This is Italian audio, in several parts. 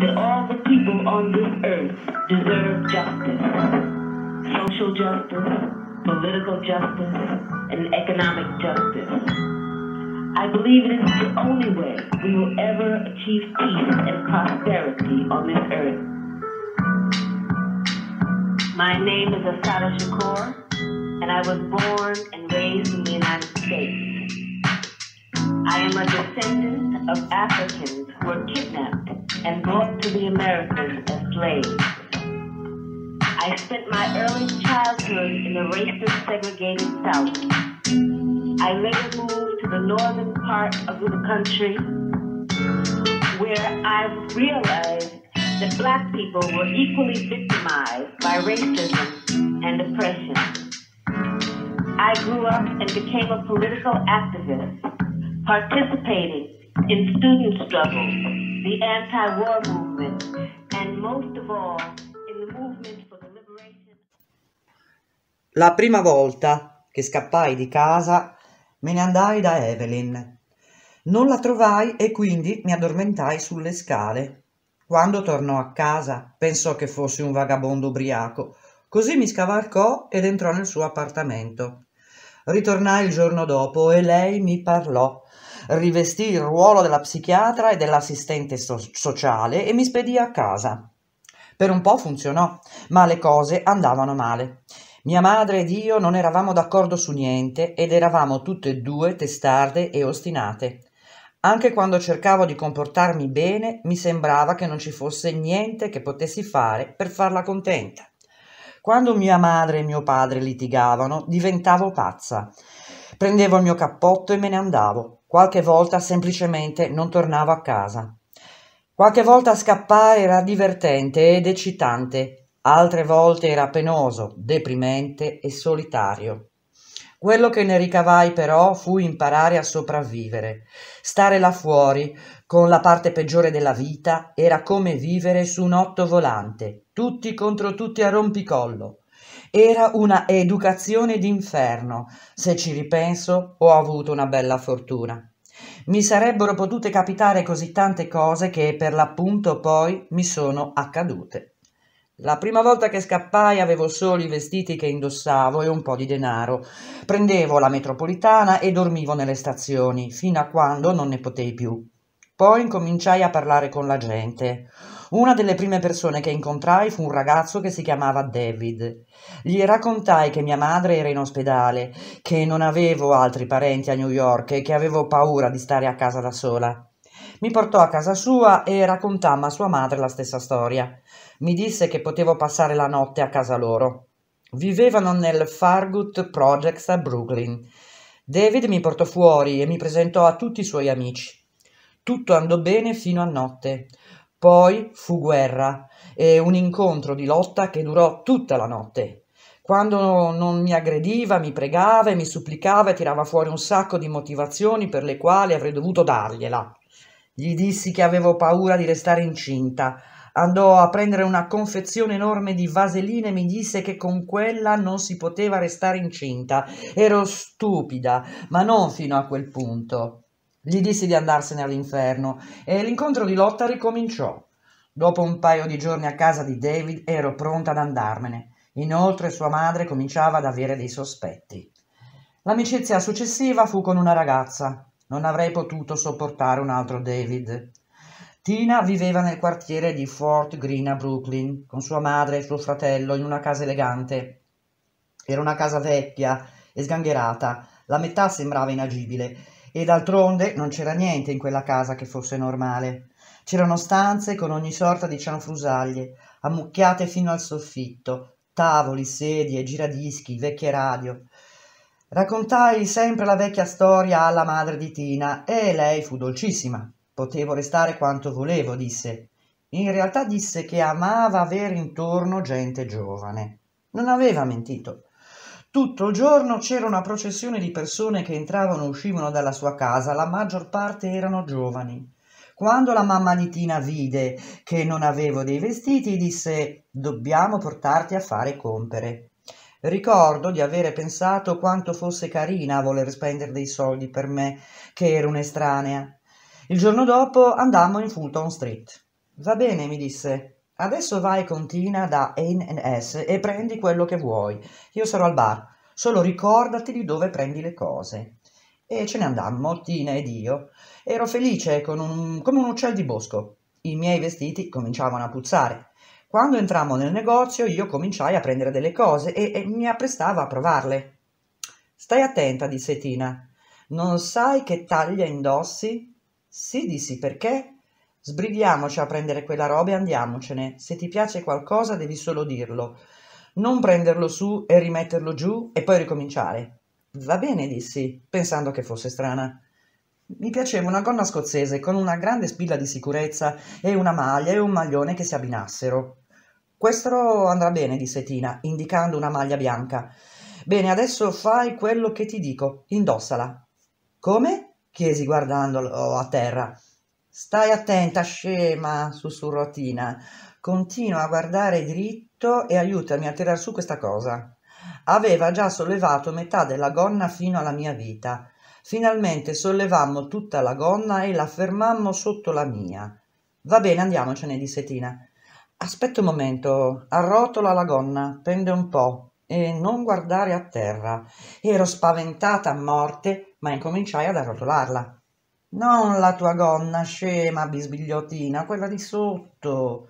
that all the people on this earth deserve justice. Social justice, political justice, and economic justice. I believe it is the only way we will ever achieve peace and prosperity on this earth. My name is Asada Shakur, and I was born and raised in the United States. I am a descendant of Africans who were kidnapped and brought to the Americas as slaves. I spent my early childhood in the racist segregated South. I later moved to the northern part of the country where I realized that black people were equally victimized by racism and oppression. I grew up and became a political activist participating in student struggles, the anti-war movement, and most of all in the movement for the liberation. La prima volta che scappai di casa me ne andai da Evelyn. Non la trovai e quindi mi addormentai sulle scale. Quando tornò a casa pensò che fossi un vagabondo ubriaco, così mi scavalcò ed entrò nel suo appartamento. Ritornai il giorno dopo e lei mi parlò rivestì il ruolo della psichiatra e dell'assistente so- sociale e mi spedì a casa. Per un po' funzionò, ma le cose andavano male. Mia madre ed io non eravamo d'accordo su niente ed eravamo tutte e due testarde e ostinate. Anche quando cercavo di comportarmi bene, mi sembrava che non ci fosse niente che potessi fare per farla contenta. Quando mia madre e mio padre litigavano, diventavo pazza. Prendevo il mio cappotto e me ne andavo. Qualche volta semplicemente non tornavo a casa. Qualche volta scappare era divertente ed eccitante, altre volte era penoso, deprimente e solitario. Quello che ne ricavai però fu imparare a sopravvivere. Stare là fuori, con la parte peggiore della vita, era come vivere su un otto volante, tutti contro tutti a rompicollo. Era una educazione d'inferno. Se ci ripenso, ho avuto una bella fortuna. Mi sarebbero potute capitare così tante cose che per l'appunto poi mi sono accadute. La prima volta che scappai avevo solo i vestiti che indossavo e un po' di denaro. Prendevo la metropolitana e dormivo nelle stazioni, fino a quando non ne potei più. Poi incominciai a parlare con la gente. Una delle prime persone che incontrai fu un ragazzo che si chiamava David. Gli raccontai che mia madre era in ospedale, che non avevo altri parenti a New York e che avevo paura di stare a casa da sola. Mi portò a casa sua e raccontammo a sua madre la stessa storia. Mi disse che potevo passare la notte a casa loro. Vivevano nel Fargood Projects a Brooklyn. David mi portò fuori e mi presentò a tutti i suoi amici. Tutto andò bene fino a notte. Poi fu guerra e un incontro di lotta che durò tutta la notte. Quando non mi aggrediva, mi pregava e mi supplicava e tirava fuori un sacco di motivazioni per le quali avrei dovuto dargliela. Gli dissi che avevo paura di restare incinta. Andò a prendere una confezione enorme di vaseline e mi disse che con quella non si poteva restare incinta. Ero stupida, ma non fino a quel punto. Gli dissi di andarsene all'inferno e l'incontro di lotta ricominciò. Dopo un paio di giorni a casa di David ero pronta ad andarmene. Inoltre sua madre cominciava ad avere dei sospetti. L'amicizia successiva fu con una ragazza. Non avrei potuto sopportare un altro David. Tina viveva nel quartiere di Fort Greene a Brooklyn con sua madre e suo fratello in una casa elegante. Era una casa vecchia e sgangherata, la metà sembrava inagibile e d'altronde non c'era niente in quella casa che fosse normale. C'erano stanze con ogni sorta di cianfrusaglie, ammucchiate fino al soffitto, tavoli, sedie, giradischi, vecchie radio. Raccontai sempre la vecchia storia alla madre di Tina e lei fu dolcissima. Potevo restare quanto volevo, disse. In realtà disse che amava avere intorno gente giovane. Non aveva mentito. Tutto il giorno c'era una processione di persone che entravano e uscivano dalla sua casa, la maggior parte erano giovani. Quando la mamma di Tina vide che non avevo dei vestiti, disse dobbiamo portarti a fare compere. Ricordo di avere pensato quanto fosse carina voler spendere dei soldi per me, che ero un'estranea. Il giorno dopo andammo in Fulton Street. Va bene, mi disse, Adesso vai con Tina da N&S e prendi quello che vuoi. Io sarò al bar. Solo ricordati di dove prendi le cose. E ce ne andammo, Tina ed io. Ero felice un, come un uccello di bosco. I miei vestiti cominciavano a puzzare. Quando entrammo nel negozio io cominciai a prendere delle cose e, e mi apprestavo a provarle. Stai attenta, disse Tina. Non sai che taglia indossi? Sì, dissi perché Sbrighiamoci a prendere quella roba e andiamocene. Se ti piace qualcosa devi solo dirlo. Non prenderlo su e rimetterlo giù e poi ricominciare. Va bene, dissi, pensando che fosse strana. Mi piaceva una gonna scozzese con una grande spilla di sicurezza e una maglia e un maglione che si abbinassero. Questo andrà bene, disse Tina, indicando una maglia bianca. Bene, adesso fai quello che ti dico, indossala. Come? chiesi guardandolo a terra. Stai attenta, scema, sussurrò Tina. Continua a guardare dritto e aiutami a tirar su questa cosa. Aveva già sollevato metà della gonna fino alla mia vita. Finalmente sollevammo tutta la gonna e la fermammo sotto la mia. Va bene, andiamocene, disse Tina. Aspetta un momento, arrotola la gonna, pende un po' e non guardare a terra. Ero spaventata a morte, ma incominciai ad arrotolarla. Non la tua gonna scema bisbigliottina, quella di sotto.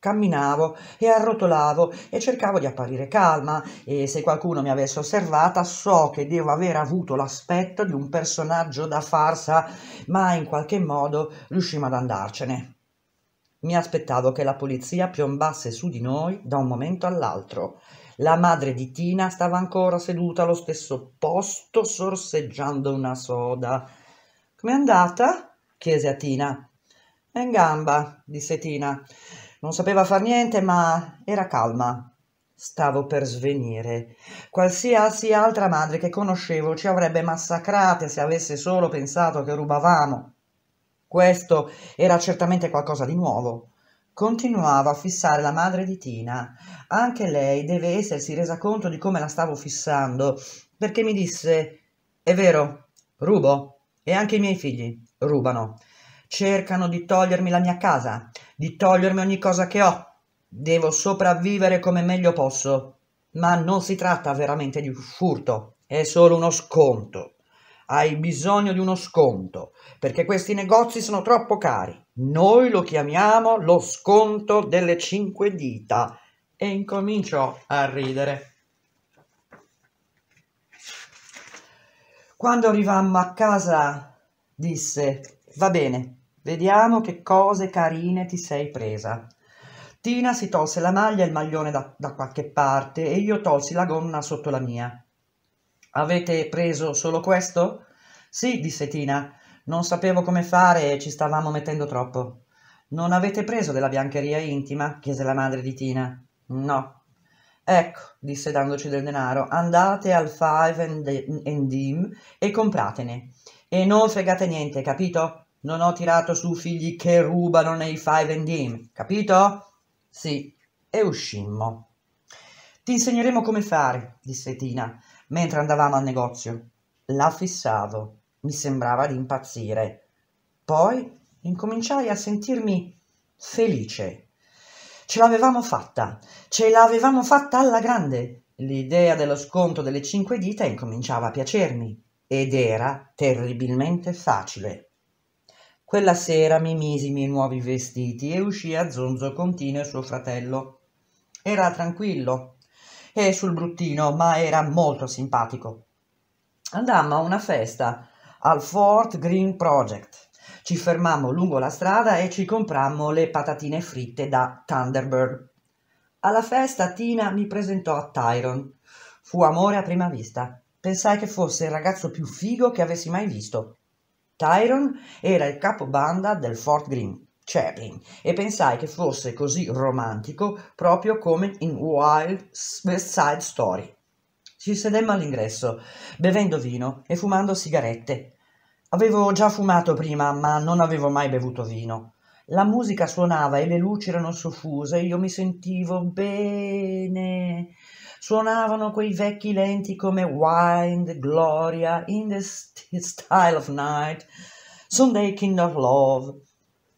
Camminavo e arrotolavo e cercavo di apparire calma e se qualcuno mi avesse osservata so che devo aver avuto l'aspetto di un personaggio da farsa, ma in qualche modo riuscimmo ad andarcene. Mi aspettavo che la polizia piombasse su di noi da un momento all'altro. La madre di Tina stava ancora seduta allo stesso posto sorseggiando una soda. Com'è andata? chiese a Tina. È in gamba, disse Tina. Non sapeva far niente, ma era calma. Stavo per svenire. Qualsiasi altra madre che conoscevo ci avrebbe massacrate se avesse solo pensato che rubavamo. Questo era certamente qualcosa di nuovo. Continuavo a fissare la madre di Tina. Anche lei deve essersi resa conto di come la stavo fissando, perché mi disse: È vero, rubo. E anche i miei figli rubano. Cercano di togliermi la mia casa, di togliermi ogni cosa che ho. Devo sopravvivere come meglio posso. Ma non si tratta veramente di un furto, è solo uno sconto. Hai bisogno di uno sconto, perché questi negozi sono troppo cari. Noi lo chiamiamo lo sconto delle cinque dita. E incominciò a ridere. Quando arrivammo a casa disse «Va bene, vediamo che cose carine ti sei presa». Tina si tolse la maglia e il maglione da, da qualche parte e io tolsi la gonna sotto la mia. «Avete preso solo questo?» «Sì», disse Tina. «Non sapevo come fare e ci stavamo mettendo troppo». «Non avete preso della biancheria intima?» chiese la madre di Tina. «No», Ecco, disse dandoci del denaro, andate al Five and, and Dim e compratene. E non fregate niente, capito? Non ho tirato su figli che rubano nei Five and Dim, capito? Sì, e uscimmo. Ti insegneremo come fare, disse Tina, mentre andavamo al negozio. La fissavo, mi sembrava di impazzire. Poi incominciai a sentirmi felice. Ce l'avevamo fatta, ce l'avevamo fatta alla grande. L'idea dello sconto delle cinque dita incominciava a piacermi ed era terribilmente facile. Quella sera mi misi i miei nuovi vestiti e uscì a zonzo Contino e suo fratello. Era tranquillo e sul bruttino, ma era molto simpatico. Andammo a una festa al Fort Green Project ci fermammo lungo la strada e ci comprammo le patatine fritte da Thunderbird. Alla festa Tina mi presentò a Tyron. Fu amore a prima vista. Pensai che fosse il ragazzo più figo che avessi mai visto. Tyron era il capobanda del Fort Greene, Chaplin, e pensai che fosse così romantico proprio come in Wild West Side Story. Ci sedemmo all'ingresso, bevendo vino e fumando sigarette. Avevo già fumato prima, ma non avevo mai bevuto vino. La musica suonava e le luci erano soffuse, e io mi sentivo bene. Suonavano quei vecchi lenti come Wind, Gloria, In the Style of Night, Sunday King of Love.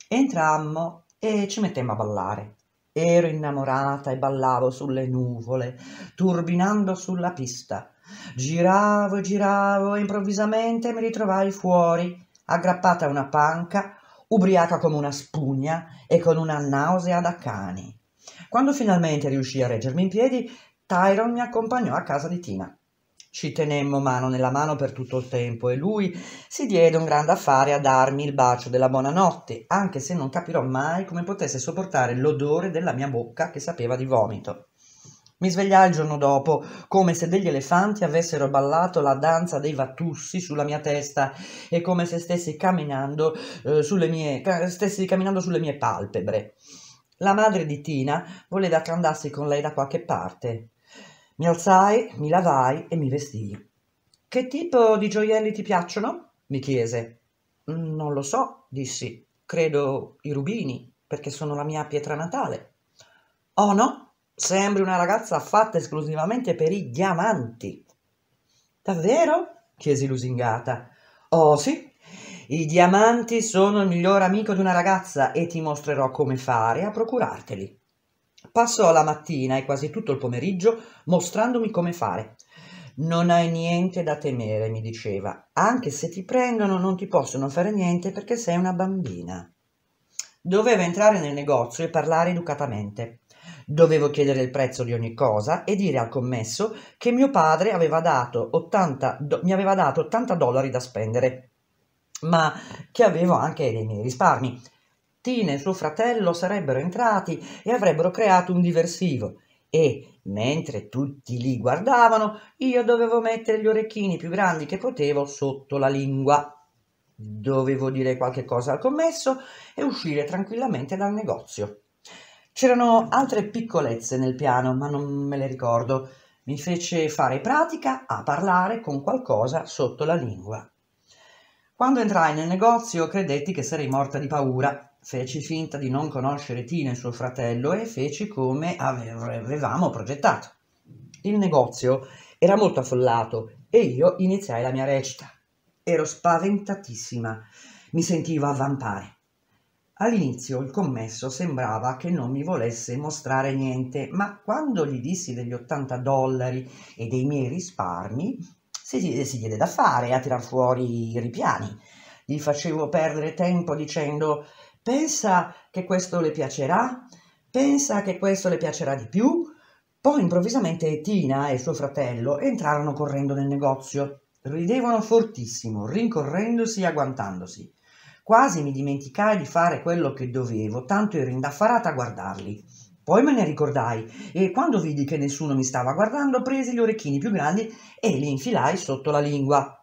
Entrammo e ci mettemmo a ballare. Ero innamorata e ballavo sulle nuvole, turbinando sulla pista. Giravo e giravo e improvvisamente mi ritrovai fuori, aggrappata a una panca, ubriaca come una spugna e con una nausea da cani. Quando finalmente riuscii a reggermi in piedi, Tyron mi accompagnò a casa di Tina. Ci tenemmo mano nella mano per tutto il tempo e lui si diede un grande affare a darmi il bacio della buonanotte, anche se non capirò mai come potesse sopportare l'odore della mia bocca che sapeva di vomito. Mi svegliai il giorno dopo, come se degli elefanti avessero ballato la danza dei vattussi sulla mia testa e come se stessi camminando, eh, sulle, mie, stessi camminando sulle mie palpebre. La madre di Tina voleva che andassi con lei da qualche parte. Mi alzai, mi lavai e mi vestii. Che tipo di gioielli ti piacciono? mi chiese. Non lo so, dissi. Credo i rubini, perché sono la mia pietra natale. Oh no? Sembri una ragazza fatta esclusivamente per i diamanti. Davvero? chiesi lusingata. Oh sì, i diamanti sono il miglior amico di una ragazza e ti mostrerò come fare a procurarteli. Passò la mattina e quasi tutto il pomeriggio mostrandomi come fare. Non hai niente da temere, mi diceva. Anche se ti prendono non ti possono fare niente perché sei una bambina. Doveva entrare nel negozio e parlare educatamente. Dovevo chiedere il prezzo di ogni cosa e dire al commesso che mio padre aveva 80, do, mi aveva dato 80 dollari da spendere, ma che avevo anche dei miei risparmi. Tina e suo fratello sarebbero entrati e avrebbero creato un diversivo e, mentre tutti li guardavano, io dovevo mettere gli orecchini più grandi che potevo sotto la lingua. Dovevo dire qualche cosa al commesso e uscire tranquillamente dal negozio. C'erano altre piccolezze nel piano, ma non me le ricordo. Mi fece fare pratica a parlare con qualcosa sotto la lingua. Quando entrai nel negozio credetti che sarei morta di paura. Feci finta di non conoscere Tina e suo fratello e feci come avevamo progettato. Il negozio era molto affollato e io iniziai la mia recita. Ero spaventatissima, mi sentivo avvampare. All'inizio il commesso sembrava che non mi volesse mostrare niente, ma quando gli dissi degli 80 dollari e dei miei risparmi, si, si diede da fare a tirar fuori i ripiani. Gli facevo perdere tempo dicendo pensa che questo le piacerà, pensa che questo le piacerà di più. Poi improvvisamente Tina e suo fratello entrarono correndo nel negozio. Ridevano fortissimo, rincorrendosi e agguantandosi. Quasi mi dimenticai di fare quello che dovevo, tanto ero indaffarata a guardarli. Poi me ne ricordai e quando vidi che nessuno mi stava guardando, presi gli orecchini più grandi e li infilai sotto la lingua.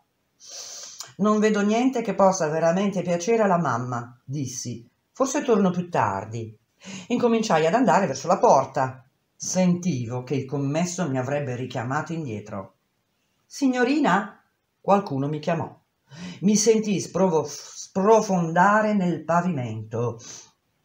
Non vedo niente che possa veramente piacere alla mamma, dissi. Forse torno più tardi. Incominciai ad andare verso la porta. Sentivo che il commesso mi avrebbe richiamato indietro. Signorina? Qualcuno mi chiamò. Mi sentii sprovo- sprofondare nel pavimento.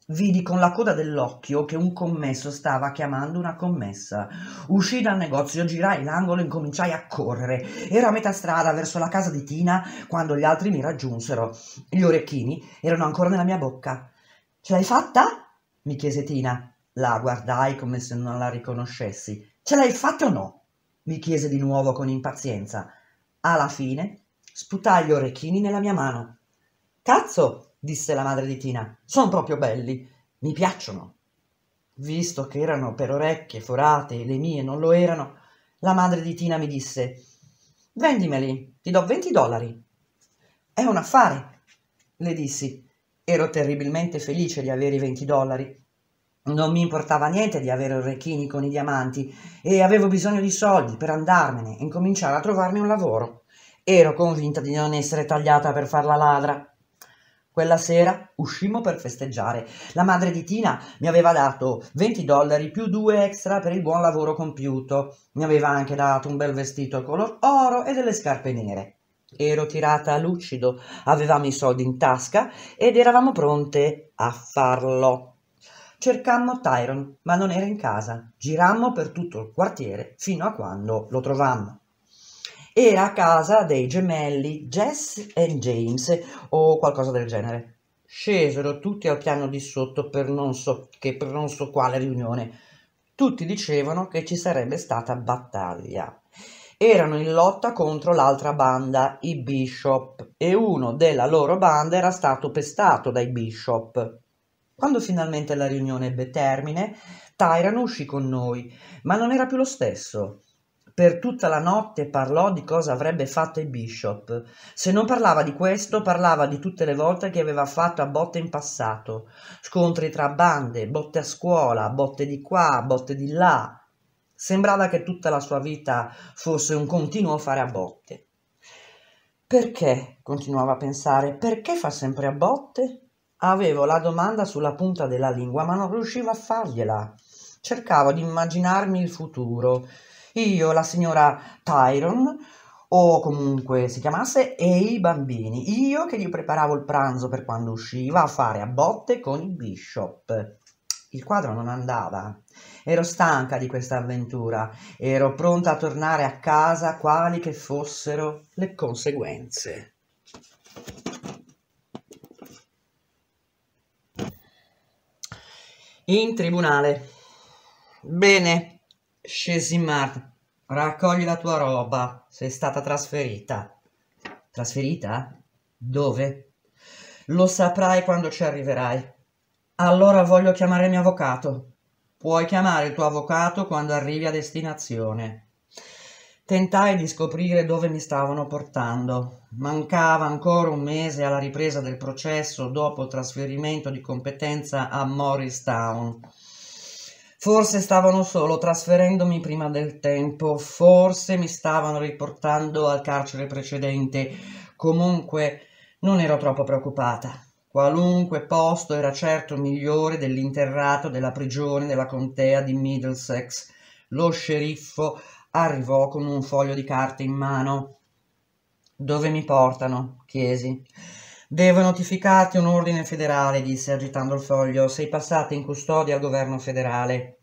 Vidi con la coda dell'occhio che un commesso stava chiamando una commessa. Uscii dal negozio, girai l'angolo e incominciai a correre. Era a metà strada verso la casa di Tina quando gli altri mi raggiunsero. Gli orecchini erano ancora nella mia bocca. Ce l'hai fatta? mi chiese Tina. La guardai come se non la riconoscessi. Ce l'hai fatta o no? mi chiese di nuovo con impazienza. Alla fine sputai gli orecchini nella mia mano. Cazzo, disse la madre di Tina, sono proprio belli, mi piacciono. Visto che erano per orecchie forate e le mie non lo erano, la madre di Tina mi disse Vendimeli, ti do 20 dollari. È un affare, le dissi. Ero terribilmente felice di avere i 20 dollari. Non mi importava niente di avere orecchini con i diamanti e avevo bisogno di soldi per andarmene e incominciare a trovarmi un lavoro. Ero convinta di non essere tagliata per far la ladra. Quella sera uscimmo per festeggiare. La madre di Tina mi aveva dato 20 dollari più due extra per il buon lavoro compiuto. Mi aveva anche dato un bel vestito color oro e delle scarpe nere. Ero tirata a lucido, avevamo i soldi in tasca ed eravamo pronte a farlo. Cercammo Tyron, ma non era in casa. Girammo per tutto il quartiere fino a quando lo trovammo era a casa dei gemelli Jess e James o qualcosa del genere. Scesero tutti al piano di sotto per non so, che, per non so quale riunione. Tutti dicevano che ci sarebbe stata battaglia. Erano in lotta contro l'altra banda, i Bishop, e uno della loro banda era stato pestato dai Bishop. Quando finalmente la riunione ebbe termine, Tyran uscì con noi, ma non era più lo stesso. Per tutta la notte parlò di cosa avrebbe fatto il bishop. Se non parlava di questo, parlava di tutte le volte che aveva fatto a botte in passato. Scontri tra bande, botte a scuola, botte di qua, botte di là. Sembrava che tutta la sua vita fosse un continuo fare a botte. Perché? continuava a pensare, perché fa sempre a botte? Avevo la domanda sulla punta della lingua, ma non riuscivo a fargliela. Cercavo di immaginarmi il futuro io, la signora Tyron, o comunque si chiamasse, e i bambini. Io che gli preparavo il pranzo per quando usciva a fare a botte con il bishop. Il quadro non andava. Ero stanca di questa avventura, ero pronta a tornare a casa quali che fossero le conseguenze. In tribunale. Bene, Scesi Mart, raccogli la tua roba, sei stata trasferita. Trasferita? Dove? Lo saprai quando ci arriverai. Allora voglio chiamare mio avvocato. Puoi chiamare il tuo avvocato quando arrivi a destinazione. Tentai di scoprire dove mi stavano portando. Mancava ancora un mese alla ripresa del processo dopo trasferimento di competenza a Morristown. Forse stavano solo trasferendomi prima del tempo, forse mi stavano riportando al carcere precedente. Comunque non ero troppo preoccupata. Qualunque posto era certo migliore dell'interrato della prigione della contea di Middlesex. Lo sceriffo arrivò con un foglio di carte in mano. Dove mi portano? chiesi. Devo notificarti un ordine federale, disse agitando il foglio. Sei passata in custodia al governo federale.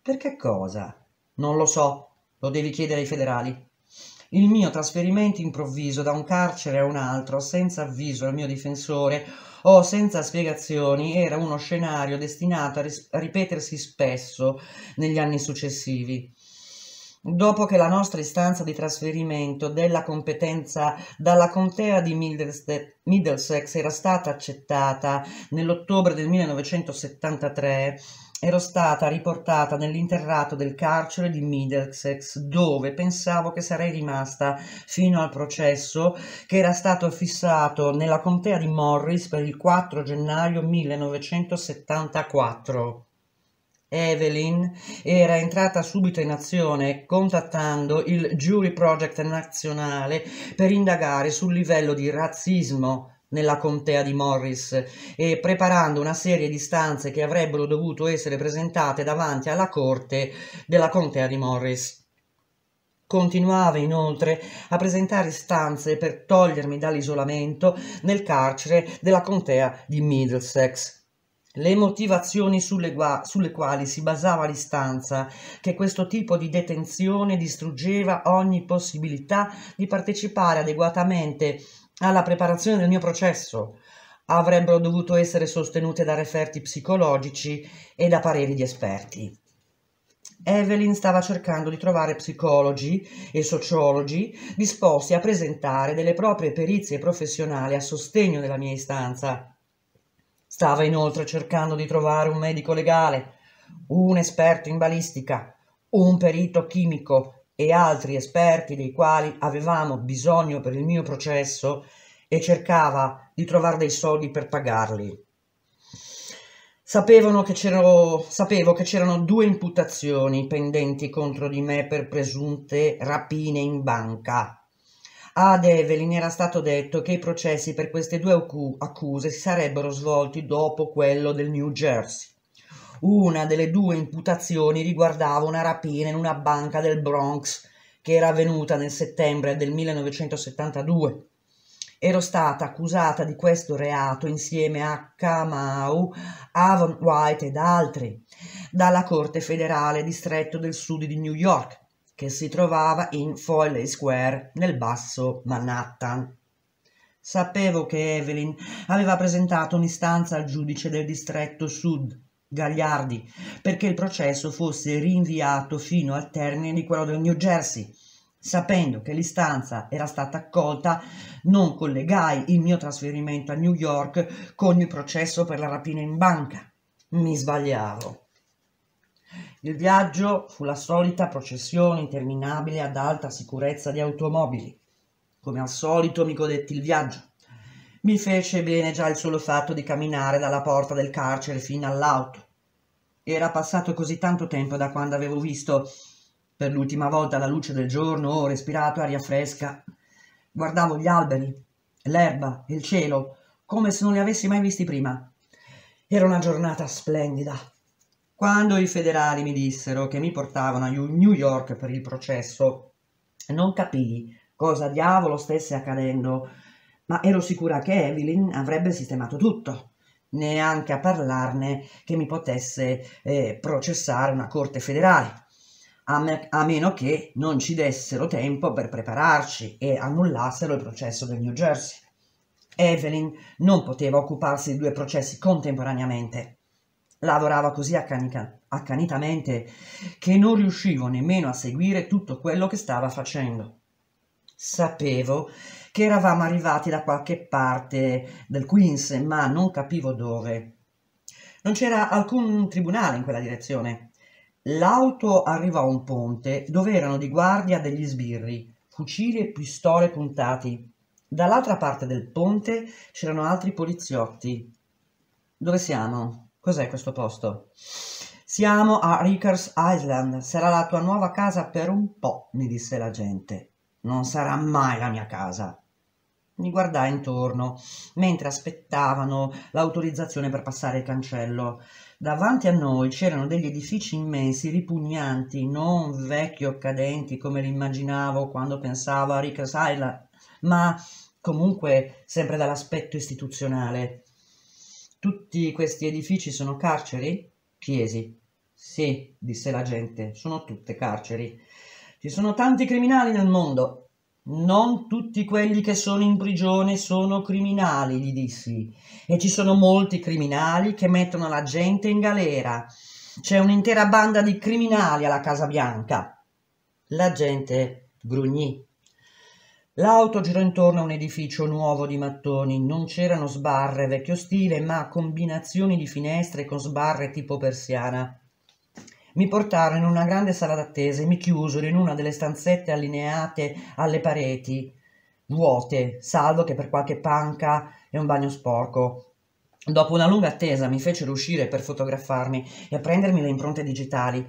Per che cosa? Non lo so, lo devi chiedere ai federali. Il mio trasferimento improvviso da un carcere a un altro, senza avviso al mio difensore o senza spiegazioni, era uno scenario destinato a, ripetersi spesso negli anni successivi dopo che la nostra istanza di trasferimento della competenza dalla contea di Middlesex era stata accettata nell'ottobre del 1973, ero stata riportata nell'interrato del carcere di Middlesex, dove pensavo che sarei rimasta fino al processo che era stato fissato nella contea di Morris per il 4 gennaio 1974. Evelyn era entrata subito in azione contattando il Jury Project nazionale per indagare sul livello di razzismo nella contea di Morris e preparando una serie di stanze che avrebbero dovuto essere presentate davanti alla corte della contea di Morris. Continuava inoltre a presentare stanze per togliermi dall'isolamento nel carcere della contea di Middlesex. Le motivazioni sulle, sulle, quali si basava l'istanza che questo tipo di detenzione distruggeva ogni possibilità di partecipare adeguatamente alla preparazione del mio processo avrebbero dovuto essere sostenute da referti psicologici e da pareri di esperti. Evelyn stava cercando di trovare psicologi e sociologi disposti a presentare delle proprie perizie professionali a sostegno della mia istanza Stava inoltre cercando di trovare un medico legale, un esperto in balistica, un perito chimico e altri esperti dei quali avevamo bisogno per il mio processo e cercava di trovare dei soldi per pagarli. Sapevano che sapevo che c'erano due imputazioni pendenti contro di me per presunte rapine in banca. Ad Evelyn era stato detto che i processi per queste due accuse si sarebbero svolti dopo quello del New Jersey. Una delle due imputazioni riguardava una rapina in una banca del Bronx che era avvenuta nel settembre del 1972. Ero stata accusata di questo reato insieme a Kamau, Avon White ed altri dalla Corte federale distretto del sud di New York che si trovava in Foley Square, nel basso Manhattan. Sapevo che Evelyn aveva presentato un'istanza al giudice del distretto sud, Gagliardi, perché il processo fosse rinviato fino al termine di quello del New Jersey. Sapendo che l'istanza era stata accolta, non collegai il mio trasferimento a New York con il processo per la rapina in banca. Mi sbagliavo. Il viaggio fu la solita processione interminabile ad alta sicurezza di automobili. Come al solito mi godetti il viaggio. Mi fece bene già il solo fatto di camminare dalla porta del carcere fino all'auto. Era passato così tanto tempo da quando avevo visto per l'ultima volta la luce del giorno ho respirato aria fresca. Guardavo gli alberi, l'erba, il cielo, come se non li avessi mai visti prima. Era una giornata splendida. Quando i federali mi dissero che mi portavano a New York per il processo, non capii cosa diavolo stesse accadendo, ma ero sicura che Evelyn avrebbe sistemato tutto neanche a parlarne che mi potesse eh, processare una corte federale, a, me, a, meno che non ci dessero tempo per prepararci e annullassero il processo del New Jersey. Evelyn non poteva occuparsi di due processi contemporaneamente. Lavorava così accanica, accanitamente che non riuscivo nemmeno a seguire tutto quello che stava facendo. Sapevo che eravamo arrivati da qualche parte del Queens, ma non capivo dove. Non c'era alcun tribunale in quella direzione. L'auto arrivò a un ponte dove erano di guardia degli sbirri, fucili e pistole puntati. Dall'altra parte del ponte c'erano altri poliziotti. Dove siamo? Cos'è questo posto? Siamo a Rickers Island, sarà la tua nuova casa per un po', mi disse la gente. Non sarà mai la mia casa. Mi guardai intorno, mentre aspettavano l'autorizzazione per passare il cancello. Davanti a noi c'erano degli edifici immensi, ripugnanti, non vecchi o cadenti come li immaginavo quando pensavo a Rickers Island, ma comunque sempre dall'aspetto istituzionale. Tutti questi edifici sono carceri? Chiesi. Sì, disse la gente, sono tutte carceri. Ci sono tanti criminali nel mondo. Non tutti quelli che sono in prigione sono criminali, gli dissi. E ci sono molti criminali che mettono la gente in galera. C'è un'intera banda di criminali alla Casa Bianca. La gente grugnì L'auto girò intorno a un edificio nuovo di mattoni. Non c'erano sbarre vecchio stile, ma combinazioni di finestre con sbarre tipo persiana. Mi portarono in una grande sala d'attesa e mi chiusero in una delle stanzette allineate alle pareti, vuote, salvo che per qualche panca e un bagno sporco. Dopo una lunga attesa mi fecero uscire per fotografarmi e prendermi le impronte digitali.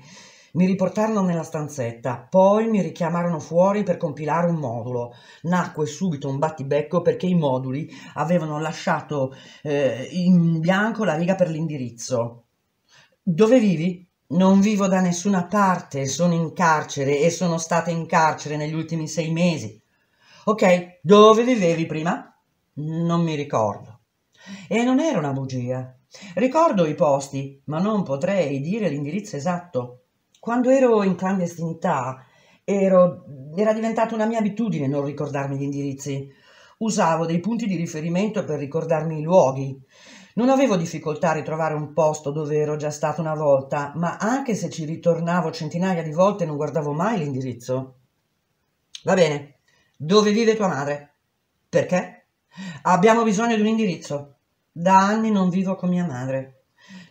Mi riportarono nella stanzetta, poi mi richiamarono fuori per compilare un modulo. Nacque subito un battibecco perché i moduli avevano lasciato eh, in bianco la riga per l'indirizzo. Dove vivi? Non vivo da nessuna parte, sono in carcere e sono stata in carcere negli ultimi sei mesi. Ok, dove vivevi prima? Non mi ricordo. E non era una bugia. Ricordo i posti, ma non potrei dire l'indirizzo esatto. Quando ero in clandestinità ero, era diventata una mia abitudine non ricordarmi gli indirizzi. Usavo dei punti di riferimento per ricordarmi i luoghi. Non avevo difficoltà a ritrovare un posto dove ero già stato una volta, ma anche se ci ritornavo centinaia di volte non guardavo mai l'indirizzo. Va bene, dove vive tua madre? Perché? Abbiamo bisogno di un indirizzo. Da anni non vivo con mia madre.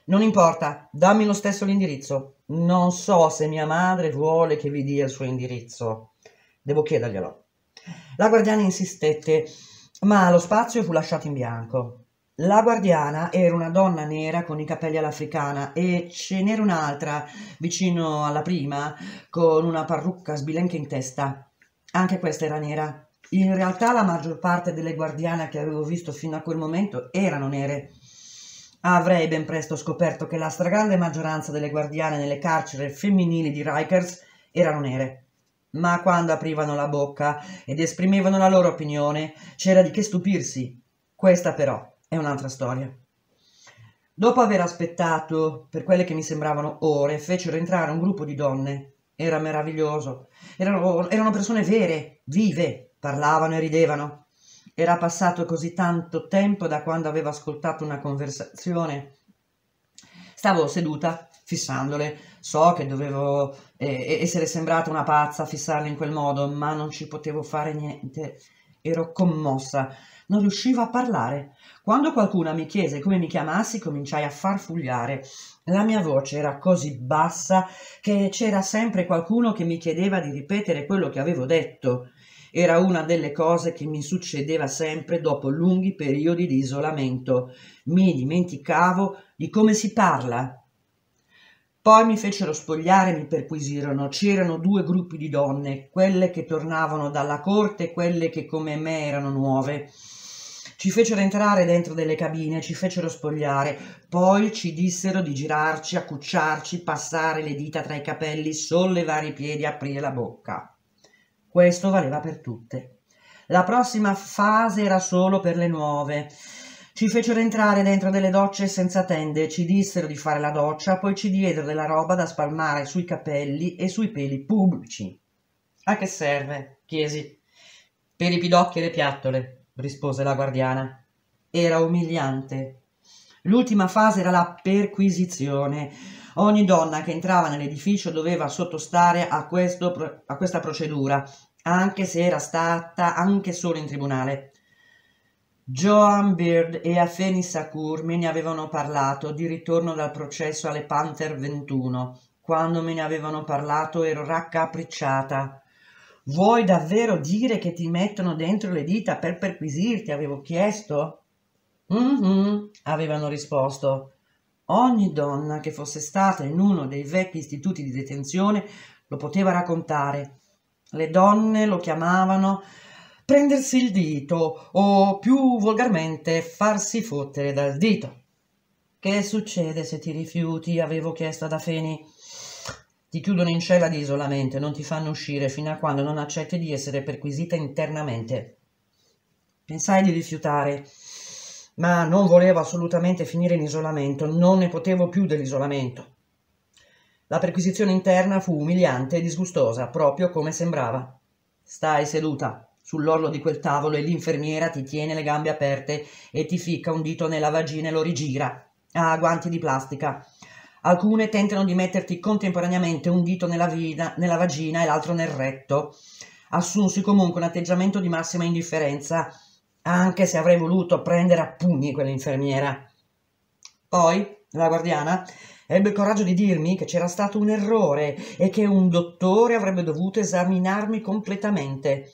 Non importa, dammi lo stesso l'indirizzo. Non so se mia madre vuole che vi dia il suo indirizzo. Devo chiederglielo. La guardiana insistette, ma lo spazio fu lasciato in bianco. La guardiana era una donna nera con i capelli all'africana e ce n'era un'altra vicino alla prima con una parrucca sbilenca in testa. Anche questa era nera. In realtà la maggior parte delle guardiane che avevo visto fino a quel momento erano nere Avrei ben presto scoperto che la stragrande maggioranza delle guardiane nelle carceri femminili di Rikers erano nere. Ma quando aprivano la bocca ed esprimevano la loro opinione, c'era di che stupirsi. Questa però è un'altra storia. Dopo aver aspettato per quelle che mi sembravano ore, fecero entrare un gruppo di donne. Era meraviglioso. Erano, erano persone vere, vive, parlavano e ridevano. Era passato così tanto tempo da quando avevo ascoltato una conversazione. Stavo seduta, fissandole. So che dovevo eh, essere sembrata una pazza a fissarle in quel modo, ma non ci potevo fare niente. Ero commossa, non riuscivo a parlare. Quando qualcuna mi chiese come mi chiamassi, cominciai a far fugliare. La mia voce era così bassa che c'era sempre qualcuno che mi chiedeva di ripetere quello che avevo detto. Era una delle cose che mi succedeva sempre dopo lunghi periodi di isolamento. Mi dimenticavo di come si parla. Poi mi fecero spogliare e mi perquisirono. C'erano due gruppi di donne, quelle che tornavano dalla corte e quelle che come me erano nuove. Ci fecero entrare dentro delle cabine, ci fecero spogliare, poi ci dissero di girarci, accucciarci, passare le dita tra i capelli, sollevare i piedi, aprire la bocca. Questo valeva per tutte. La prossima fase era solo per le nuove. Ci fecero entrare dentro delle docce senza tende, ci dissero di fare la doccia, poi ci diedero della roba da spalmare sui capelli e sui peli pubblici. A che serve? chiesi. Per i pidocchi e le piattole, rispose la guardiana. Era umiliante. L'ultima fase era la perquisizione. Ogni donna che entrava nell'edificio doveva sottostare a, questo, a questa procedura, anche se era stata anche solo in tribunale. Joan Bird e Afeni Sakur me ne avevano parlato di ritorno dal processo alle Panther 21. Quando me ne avevano parlato ero raccapricciata. Vuoi davvero dire che ti mettono dentro le dita per perquisirti? avevo chiesto. Mm-hmm, avevano risposto. Ogni donna che fosse stata in uno dei vecchi istituti di detenzione lo poteva raccontare. Le donne lo chiamavano prendersi il dito o più volgarmente farsi fottere dal dito. Che succede se ti rifiuti? avevo chiesto ad Afeni. Ti chiudono in cella di isolamento e non ti fanno uscire fino a quando non accetti di essere perquisita internamente. Pensai di rifiutare ma non volevo assolutamente finire in isolamento, non ne potevo più dell'isolamento. La perquisizione interna fu umiliante e disgustosa, proprio come sembrava. Stai seduta sull'orlo di quel tavolo e l'infermiera ti tiene le gambe aperte e ti ficca un dito nella vagina e lo rigira. Ah, guanti di plastica. Alcune tentano di metterti contemporaneamente un dito nella, vida, nella vagina e l'altro nel retto. Assunsi comunque un atteggiamento di massima indifferenza anche se avrei voluto prendere a pugni quell'infermiera. Poi la guardiana ebbe il coraggio di dirmi che c'era stato un errore e che un dottore avrebbe dovuto esaminarmi completamente.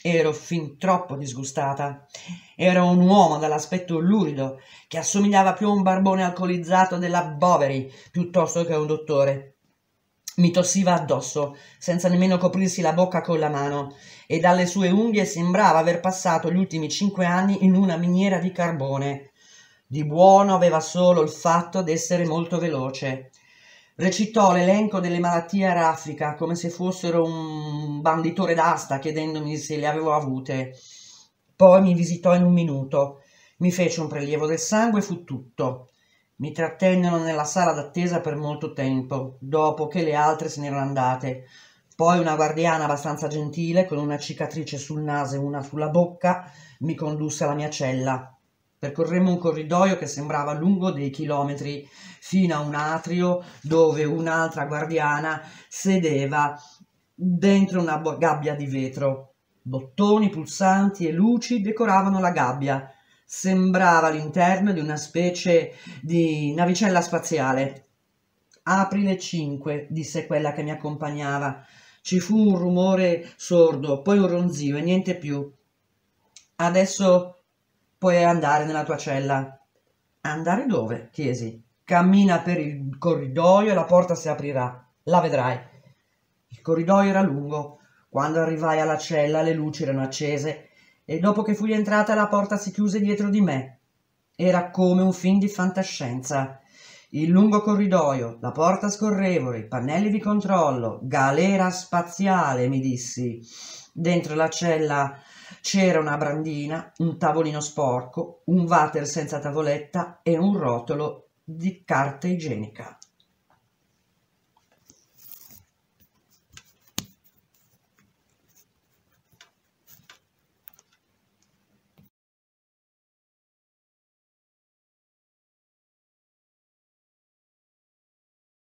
Ero fin troppo disgustata. Era un uomo dall'aspetto lurido, che assomigliava più a un barbone alcolizzato della Boveri piuttosto che a un dottore. Mi tossiva addosso, senza nemmeno coprirsi la bocca con la mano, e dalle sue unghie sembrava aver passato gli ultimi cinque anni in una miniera di carbone. Di buono aveva solo il fatto d'essere molto veloce. Recitò l'elenco delle malattie a raffica come se fossero un banditore d'asta chiedendomi se le avevo avute. Poi mi visitò in un minuto. Mi fece un prelievo del sangue e fu tutto. Mi trattennero nella sala d'attesa per molto tempo, dopo che le altre se n'erano andate. Poi una guardiana abbastanza gentile, con una cicatrice sul naso e una sulla bocca, mi condusse alla mia cella. Percorremmo un corridoio che sembrava lungo dei chilometri, fino a un atrio dove un'altra guardiana sedeva dentro una gabbia di vetro. Bottoni, pulsanti e luci decoravano la gabbia. Sembrava l'interno di una specie di navicella spaziale. Apri le cinque, disse quella che mi accompagnava. Ci fu un rumore sordo, poi un ronzio e niente più. Adesso puoi andare nella tua cella. Andare dove? chiesi. Cammina per il corridoio e la porta si aprirà. La vedrai. Il corridoio era lungo. Quando arrivai alla cella le luci erano accese e dopo che fui entrata la porta si chiuse dietro di me. Era come un film di fantascienza. Il lungo corridoio, la porta scorrevole, i pannelli di controllo, galera spaziale, mi dissi. Dentro la cella c'era una brandina, un tavolino sporco, un water senza tavoletta e un rotolo di carta igienica.